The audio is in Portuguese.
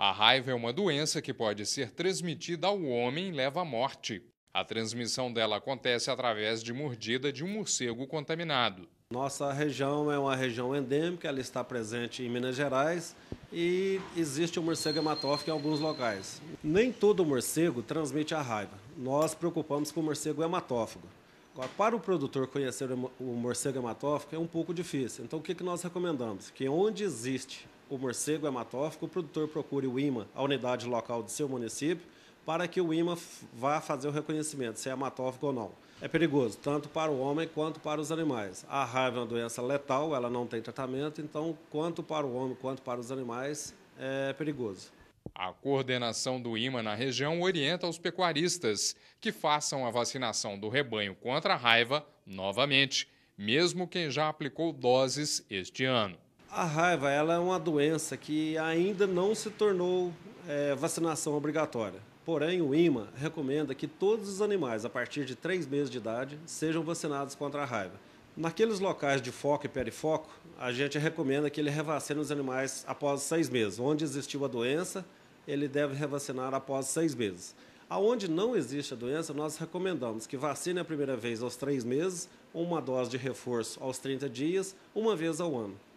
A raiva é uma doença que pode ser transmitida ao homem e leva à morte. A transmissão dela acontece através de mordida de um morcego contaminado. Nossa região é uma região endêmica, ela está presente em Minas Gerais e existe o morcego hematófago em alguns locais. Nem todo morcego transmite a raiva. Nós preocupamos com o morcego hematófago. Para o produtor conhecer o morcego hematófago é um pouco difícil. Então, o que nós recomendamos? Que onde existe o morcego hematófico, é o produtor procure o IMA, a unidade local do seu município, para que o IMA vá fazer o reconhecimento se é hematófico ou não. É perigoso, tanto para o homem quanto para os animais. A raiva é uma doença letal, ela não tem tratamento, então, quanto para o homem quanto para os animais, é perigoso. A coordenação do IMA na região orienta os pecuaristas que façam a vacinação do rebanho contra a raiva novamente, mesmo quem já aplicou doses este ano. A raiva ela é uma doença que ainda não se tornou é, vacinação obrigatória. Porém, o IMA recomenda que todos os animais a partir de três meses de idade sejam vacinados contra a raiva. Naqueles locais de foco e perifoco, a gente recomenda que ele revacine os animais após seis meses. Onde existiu a doença, ele deve revacinar após seis meses. Aonde não existe a doença, nós recomendamos que vacine a primeira vez aos três meses, uma dose de reforço aos 30 dias, uma vez ao ano.